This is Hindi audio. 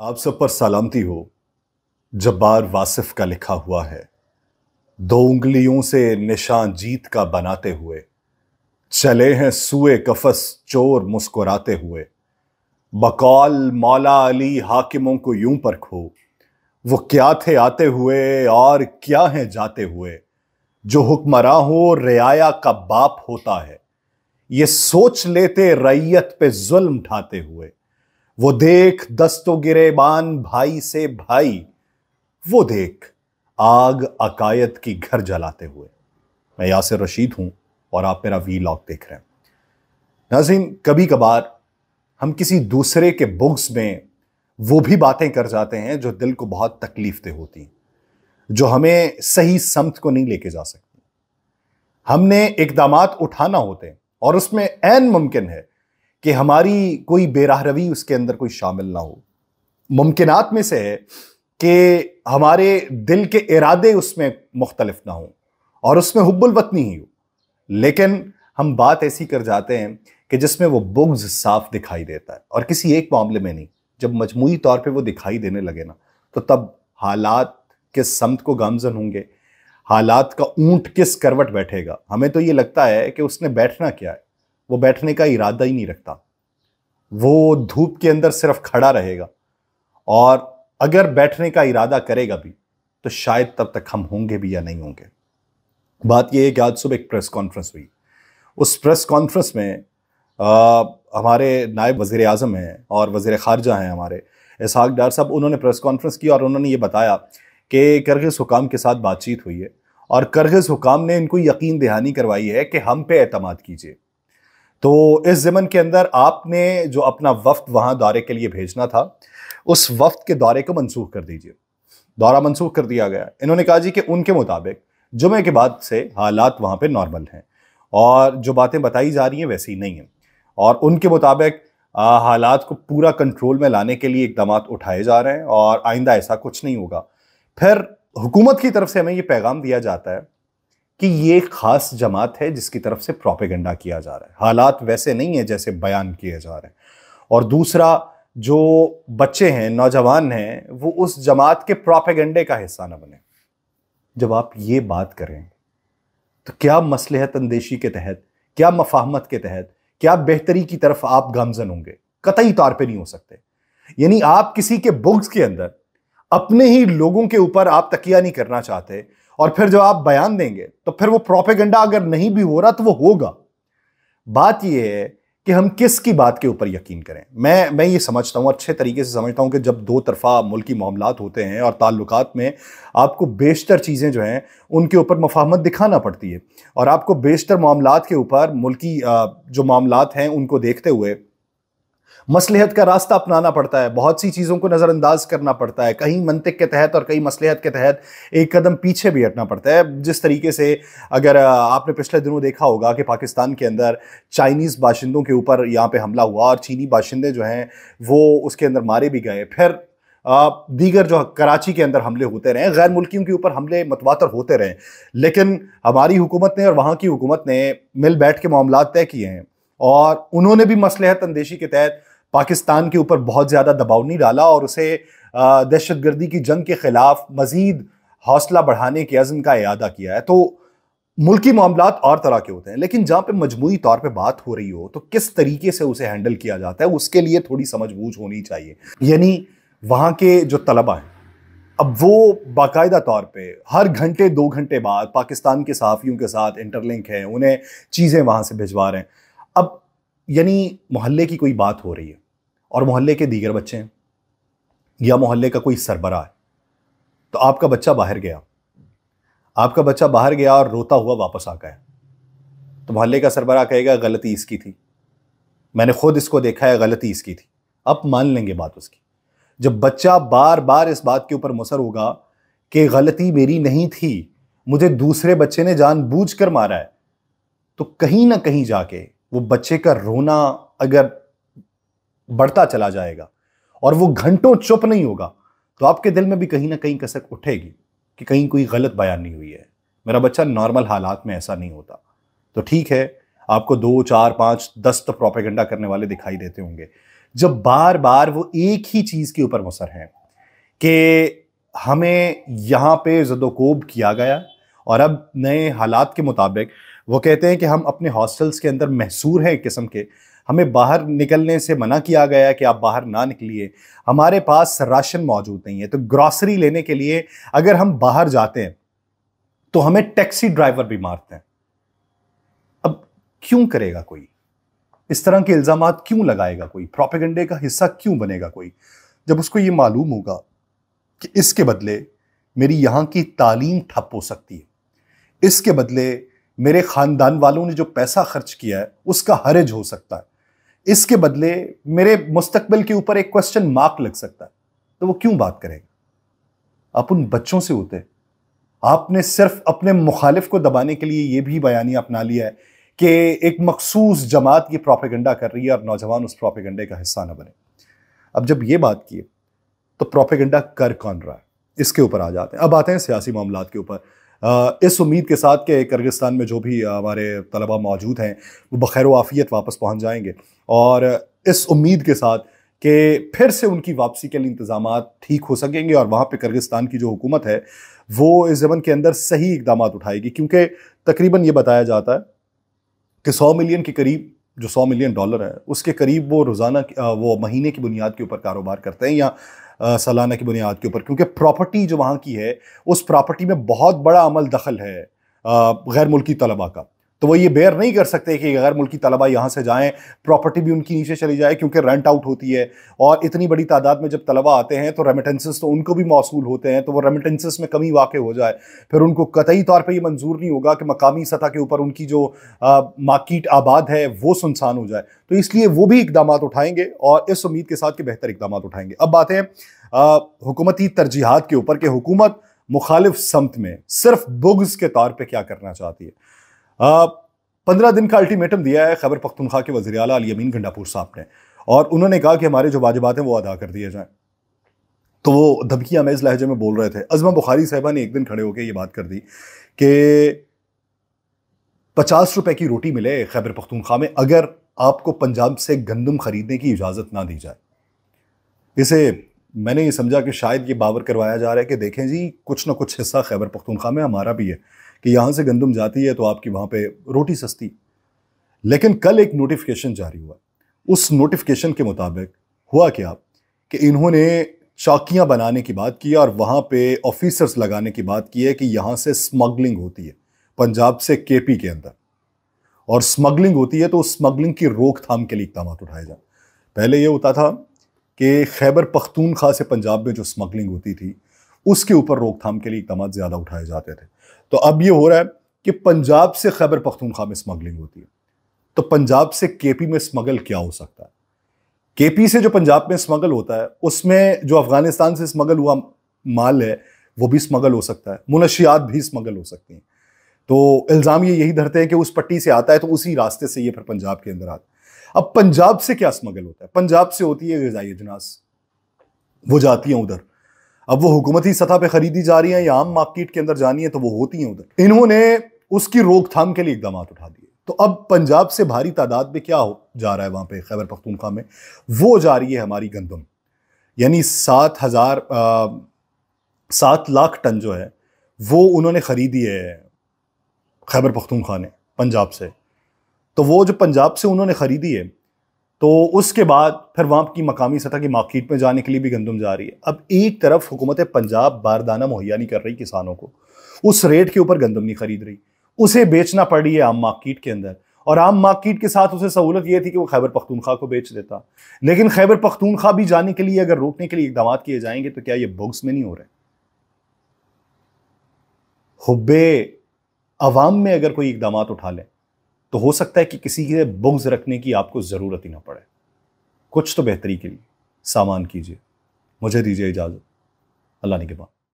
आप सब पर सलामती हो जब्बार वासिफ का लिखा हुआ है दो उंगलियों से निशान जीत का बनाते हुए चले हैं सुए कफस चोर मुस्कुराते हुए बकौल मौला अली हाकिमों को यूं परखो वो क्या थे आते हुए और क्या हैं जाते हुए जो हुक्मरा हो रियाया का बाप होता है ये सोच लेते रैयत पे जुल्म ढाते हुए वो देख दस्तो गिरे बान भाई से भाई वो देख आग अकायत की घर जलाते हुए मैं यासिर रशीद हूं और आप मेरा वी लॉग देख रहे हैं नाजिम कभी कभार हम किसी दूसरे के बुक्स में वो भी बातें कर जाते हैं जो दिल को बहुत तकलीफ दे होती हैं जो हमें सही समत को नहीं लेके जा सकती हमने इकदाम उठाना होते हैं और उसमें एन मुमकिन है कि हमारी कोई बेराहरवी उसके अंदर कोई शामिल ना हो मुमकिनात में से है कि हमारे दिल के इरादे उसमें मुख्तलफ ना हों और उसमें हुबुलवतनी ही हो लेकिन हम बात ऐसी कर जाते हैं कि जिसमें वो बुग्ज साफ दिखाई देता है और किसी एक मामले में नहीं जब मजमू तौर पर वो दिखाई देने लगे ना तो तब हालात किस समत को गामजन होंगे हालात का ऊंट किस करवट बैठेगा हमें तो ये लगता है कि उसने बैठना क्या है वो बैठने का इरादा ही नहीं रखता वो धूप के अंदर सिर्फ खड़ा रहेगा और अगर बैठने का इरादा करेगा भी तो शायद तब तक हम होंगे भी या नहीं होंगे बात यह है कि आज सुबह एक प्रेस कॉन्फ्रेंस हुई उस प्रेस कॉन्फ्रेंस में आ, हमारे नायब वजीर अजम हैं और वजीर ख़ारजा हैं हमारे इसहाक डार साहब उन्होंने प्रेस कॉन्फ्रेंस की और उन्होंने ये बताया कि करगज़ हुकाम के साथ बातचीत हुई है और करगज़ हुकाम ने इनको यकीन दहानी करवाई है कि हम पे अतमाद कीजिए तो इस ज़मन के अंदर आपने जो अपना वफ्त वहाँ दौरे के लिए भेजना था उस वफ्त के दौरे को मंसूख कर दीजिए दौरा मनसूख कर दिया गया इन्होंने कहा जी कि उनके मुताबिक जुमे के बाद से हालात वहाँ पर नॉर्मल हैं और जो बातें बताई जा रही हैं वैसी नहीं हैं और उनके मुताबिक हालात को पूरा कंट्रोल में लाने के लिए इकदाम उठाए जा रहे हैं और आइंदा ऐसा कुछ नहीं होगा फिर हुकूमत की तरफ से हमें ये पैगाम दिया जाता है कि ये खास जमात है जिसकी तरफ से प्रोपेगेंडा किया जा रहा है हालात वैसे नहीं है जैसे बयान किए जा रहे हैं और दूसरा जो बच्चे हैं नौजवान हैं वो उस जमात के प्रोपेगेंडे का हिस्सा ना बने जब आप ये बात करें तो क्या मसलहत अंदेशी के तहत क्या मफाहमत के तहत क्या बेहतरी की तरफ आप गामजन होंगे कतई तौर पर नहीं हो सकते यानी आप किसी के बुग्स के अंदर अपने ही लोगों के ऊपर आप तकिया नहीं करना चाहते और फिर जब आप बयान देंगे तो फिर वो प्रोपेगेंडा अगर नहीं भी हो रहा तो वो होगा बात ये है कि हम किस की बात के ऊपर यकीन करें मैं मैं ये समझता हूँ अच्छे तरीके से समझता हूँ कि जब दो तरफा मुल्की मामला होते हैं और ताल्लुक में आपको बेशतर चीज़ें जो हैं उनके ऊपर मफाहमत दिखाना पड़ती है और आपको बेशतर मामला के ऊपर मुल्की जो मामला हैं उनको देखते हुए मसलहत का रास्ता अपनाना पड़ता है बहुत सी चीज़ों को नज़रअंदाज करना पड़ता है कहीं मनतिक के तहत और कहीं मसलहत के तहत एक कदम पीछे भी हटना पड़ता है जिस तरीके से अगर आपने पिछले दिनों देखा होगा कि पाकिस्तान के अंदर चाइनीज़ बाशिंदों के ऊपर यहाँ पर हमला हुआ और चीनी बाशिंदे जो हैं वो उसके अंदर मारे भी गए फिर दीगर जो कराची के अंदर हमले होते रहे गैर मुल्कियों के ऊपर हमले मतवातर होते रहे लेकिन हमारी हुकूमत ने और वहाँ की हुकूमत ने मिल बैठ के मामला तय किए हैं और उन्होंने भी मसलहत अंदेशी के तहत पाकिस्तान के ऊपर बहुत ज़्यादा दबाव नहीं डाला और उसे दहशत गर्दी की जंग के ख़िलाफ़ मज़ीद हौसला बढ़ाने के अज़म का अदा किया है तो मुल्की मामला और तरह के होते हैं लेकिन जहाँ पर मजमूरी तौर पर बात हो रही हो तो किस तरीके से उसे हैंडल किया जाता है उसके लिए थोड़ी समझ बूझ होनी चाहिए यानी वहाँ के जो तलबा हैं अब वो बाकायदा तौर पे हर घंटे दो घंटे बाद पाकिस्तान के सहाफ़ियों के साथ इंटरलिंक है उन्हें चीज़ें वहाँ से भिजवा रहे हैं अब यानी मोहल्ले की कोई बात हो रही है और मोहल्ले के दीगर बच्चे हैं या मोहल्ले का कोई सरबरा है तो आपका बच्चा बाहर गया आपका बच्चा बाहर गया और रोता हुआ वापस आ गया तो मोहल्ले का सरबरा कहेगा गलती इसकी थी मैंने खुद इसको देखा है गलती इसकी थी अब मान लेंगे बात उसकी जब बच्चा बार बार इस बात के ऊपर मुसर होगा कि गलती मेरी नहीं थी मुझे दूसरे बच्चे ने जानबूझकर मारा है तो कहीं ना कहीं जाके वो बच्चे का रोना अगर बढ़ता चला जाएगा और वो घंटों चुप नहीं होगा तो आपके दिल में भी कहीं ना कहीं कसक उठेगी कि कहीं कोई गलत बयान नहीं हुई है मेरा बच्चा नॉर्मल हालात में ऐसा नहीं होता तो ठीक है आपको दो चार पाँच दस तो प्रोपेगेंडा करने वाले दिखाई देते होंगे जब बार बार वो एक ही चीज़ के ऊपर मुसर हैं कि हमें यहाँ पे जदोकोब किया गया और अब नए हालात के मुताबिक वो कहते हैं कि हम अपने हॉस्टल्स के अंदर महसूर हैं एक किस्म के हमें बाहर निकलने से मना किया गया कि आप बाहर ना निकलिए हमारे पास राशन मौजूद नहीं है तो ग्रॉसरी लेने के लिए अगर हम बाहर जाते हैं तो हमें टैक्सी ड्राइवर भी मारते हैं अब क्यों करेगा कोई इस तरह के इल्ज़ाम क्यों लगाएगा कोई प्रोपेगेंडे का हिस्सा क्यों बनेगा कोई जब उसको ये मालूम होगा कि इसके बदले मेरी यहाँ की तालीम ठप हो सकती है इसके बदले मेरे ख़ानदान वालों ने जो पैसा खर्च किया है उसका हरज हो सकता है इसके बदले मेरे मुस्तकबिल के ऊपर एक क्वेश्चन मार्क लग सकता है तो वो क्यों बात करेगा आप उन बच्चों से होते आपने सिर्फ अपने मुखालिफ को दबाने के लिए यह भी बयानिया अपना लिया है कि एक मखसूस जमात की प्रोपेगेंडा कर रही है और नौजवान उस प्रोपेगेंडे का हिस्सा ना बने अब जब ये बात की तो प्रोपेगेंडा कर कौन रहा है इसके ऊपर आ जाते हैं अब आते हैं सियासी मामला के ऊपर इस उम्मीद के साथ कि किर्गिस्तान में जो भी हमारे तलबा मौजूद हैं वो बखैर वाफ़ियत वापस पहुँच जाएंगे और इस उम्मीद के साथ कि फिर से उनकी वापसी के लिए इंतजाम ठीक हो सकेंगे और वहाँ पर किर्गिस्तान की जो हुकूमत है वो इस जमन के अंदर सही इकदाम उठाएगी क्योंकि तकरीबन ये बताया जाता है कि सौ मिलियन के करीब जो सौ मिलियन डॉलर है उसके करीब वो रोज़ाना वो महीने की बुनियाद के ऊपर कारोबार करते हैं या सालाना की बुनियाद के ऊपर क्योंकि प्रॉपर्टी जो वहाँ की है उस प्रॉपर्टी में बहुत बड़ा अमल दखल है गैर मुल्की तलबा का तो वो ये बेयर नहीं कर सकते कि गैर मुल्की तलबा यहाँ से जाएँ प्रॉपर्टी भी उनकी नीचे चली जाए क्योंकि रेंट आउट होती है और इतनी बड़ी तादाद में जब तलबा आते हैं तो रेमिटेंसेस तो उनको भी मौसू होते हैं तो वो रेमिटेंसेस में कमी वाक़ हो जाए फिर उनको कतई तौर पर यह मंजूर नहीं होगा कि मकामी सतह के ऊपर उनकी जो मार्किट आबाद है वो सुनसान हो जाए तो इसलिए वो भी इकदाम उठाएंगे और इस उम्मीद के साथ कि बेहतर इकदाम उठाएंगे अब बातें हुकूमती तरजीहत के ऊपर कि हुकूमत मुखालिफ समत में सिर्फ बुग्स के तौर पर क्या करना चाहती है पंद्रह दिन का अल्टीमेटम दिया है खैबर पख्तनख्वा के वजी अली अलीमीन गंडापुर साहब ने और उन्होंने कहा कि हमारे जो वाजबात हैं वो अदा कर दिए जाएँ तो वो धमकी आमेज़ लहजे में बोल रहे थे अजमा बुखारी साहबा ने एक दिन खड़े होकर ये बात कर दी कि पचास रुपए की रोटी मिले खैबर पख्तूनख्वा में अगर आपको पंजाब से गंदम ख़रीदने की इजाज़त ना दी जाए इसे मैंने ये समझा कि शायद ये बावर करवाया जा रहा है कि देखें जी कुछ ना कुछ हिस्सा खैबर पख्तूनख्वा में हमारा भी है कि यहाँ से गंदम जाती है तो आपकी वहाँ पे रोटी सस्ती लेकिन कल एक नोटिफिकेशन जारी हुआ उस नोटिफिकेशन के मुताबिक हुआ क्या कि इन्होंने चौकियाँ बनाने की बात की और वहाँ पे ऑफिसर्स लगाने की बात की है कि यहाँ से स्मगलिंग होती है पंजाब से केपी के अंदर और स्मगलिंग होती है तो उस स्मगलिंग की रोकथाम के लिए इकदाम उठाए जाए पहले ये होता था कि खैबर पख्तूनख्वा से पंजाब में जो स्मगलिंग होती थी उसके ऊपर रोकथाम के लिए इकदाम ज़्यादा उठाए जाते थे तो अब ये हो रहा है कि पंजाब से खैबर पख्तूनख्वा में स्मगलिंग होती है तो पंजाब से केपी में स्मगल क्या हो सकता है केपी से जो पंजाब में स्मगल होता है उसमें जो अफगानिस्तान से स्मगल हुआ माल है वो भी स्मगल हो सकता है मुनशियात भी स्मगल हो सकती हैं तो इल्ज़ाम ये यही धरते हैं कि उस पट्टी से आता है तो उसी रास्ते से ये फिर पंजाब के अंदर आता है अब पंजाब से क्या स्मगल होता है पंजाब से होती है गजाई अजनास वो जाती हैं उधर अब वो हुकूमती सतह पर खरीदी जा रही है या आम मार्केट के अंदर जानी है तो वो होती हैं उधर इन्होंने उसकी रोकथाम के लिए इकदाम उठा दिए तो अब पंजाब से भारी तादाद में क्या हो जा रहा है वहाँ पे खैबर पख्तूनख्वा में वो जा रही है हमारी गंदम यानी सात हज़ार सात लाख टन जो है वो उन्होंने ख़रीदी है खैबर पख्तूनख्वा ने पंजाब से तो वो जो पंजाब से उन्होंने ख़रीदी है तो उसके बाद फिर वहाँ की मकामी सतह की मार्केट में जाने के लिए भी गंदम जा रही है अब एक तरफ हुकूमत पंजाब बारदाना मुहैया नहीं कर रही किसानों को उस रेट के ऊपर गंदम नहीं खरीद रही उसे बेचना पड़ रही है आम मार्केट के अंदर और आम मार्केट के साथ उसे सहूलत यह थी कि वो खैबर पख्तूनख्वा को बेच देता लेकिन खैबर पख्तूनख्वा भी जाने के लिए अगर रोकने के लिए इकदाम किए जाएंगे तो क्या ये बुग्स में नहीं हो रहे हुब्बे अवाम में अगर कोई इकदाम उठा लें तो हो सकता है कि किसी के बुग्ज रखने की आपको ज़रूरत ही ना पड़े कुछ तो बेहतरी के लिए सामान कीजिए मुझे दीजिए इजाज़त अल्लाह ने के बाद